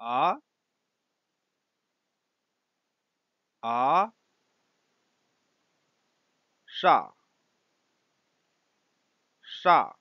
啊啊！啥啥？